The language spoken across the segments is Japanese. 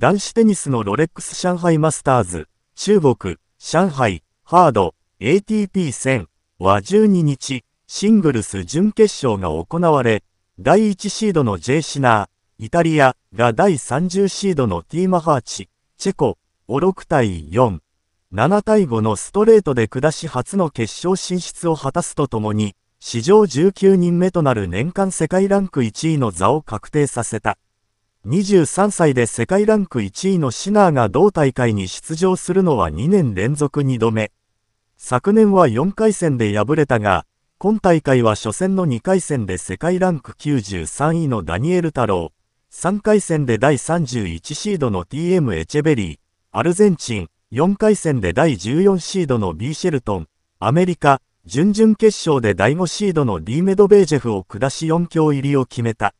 男子テニスのロレックス上海マスターズ、中国、上海、ハード、ATP1000 は12日、シングルス準決勝が行われ、第1シードのジェイシナー、イタリアが第30シードのティーマハーチ、チェコ、を6対4、7対5のストレートで下し初の決勝進出を果たすとともに、史上19人目となる年間世界ランク1位の座を確定させた。23歳で世界ランク1位のシナーが同大会に出場するのは2年連続2度目。昨年は4回戦で敗れたが、今大会は初戦の2回戦で世界ランク93位のダニエル太郎、3回戦で第31シードの TM エチェベリー、アルゼンチン、4回戦で第14シードの B シェルトン、アメリカ、準々決勝で第5シードの D メドベージェフを下し4強入りを決めた。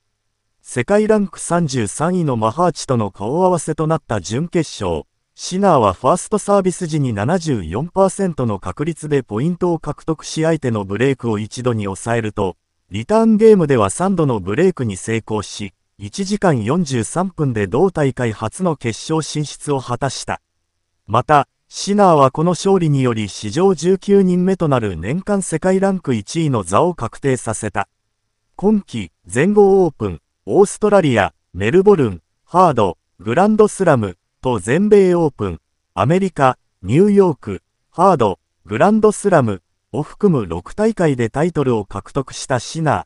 世界ランク33位のマハーチとの顔合わせとなった準決勝、シナーはファーストサービス時に74%の確率でポイントを獲得し相手のブレイクを一度に抑えると、リターンゲームでは3度のブレイクに成功し、1時間43分で同大会初の決勝進出を果たした。また、シナーはこの勝利により史上19人目となる年間世界ランク1位の座を確定させた。今季、全豪オープン、オーストラリア、メルボルン、ハード、グランドスラムと全米オープン、アメリカ、ニューヨーク、ハード、グランドスラムを含む6大会でタイトルを獲得したシナ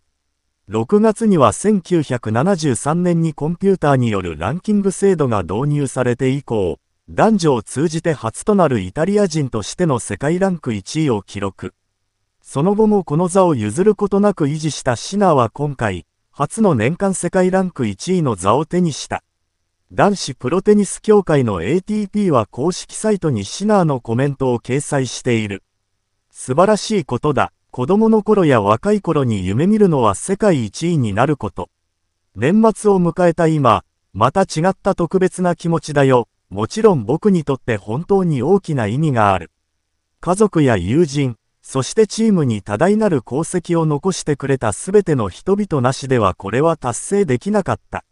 ー。6月には1973年にコンピューターによるランキング制度が導入されて以降、男女を通じて初となるイタリア人としての世界ランク1位を記録。その後もこの座を譲ることなく維持したシナは今回、初の年間世界ランク1位の座を手にした。男子プロテニス協会の ATP は公式サイトにシナーのコメントを掲載している。素晴らしいことだ。子供の頃や若い頃に夢見るのは世界1位になること。年末を迎えた今、また違った特別な気持ちだよ。もちろん僕にとって本当に大きな意味がある。家族や友人、そしてチームに多大なる功績を残してくれた全ての人々なしではこれは達成できなかった。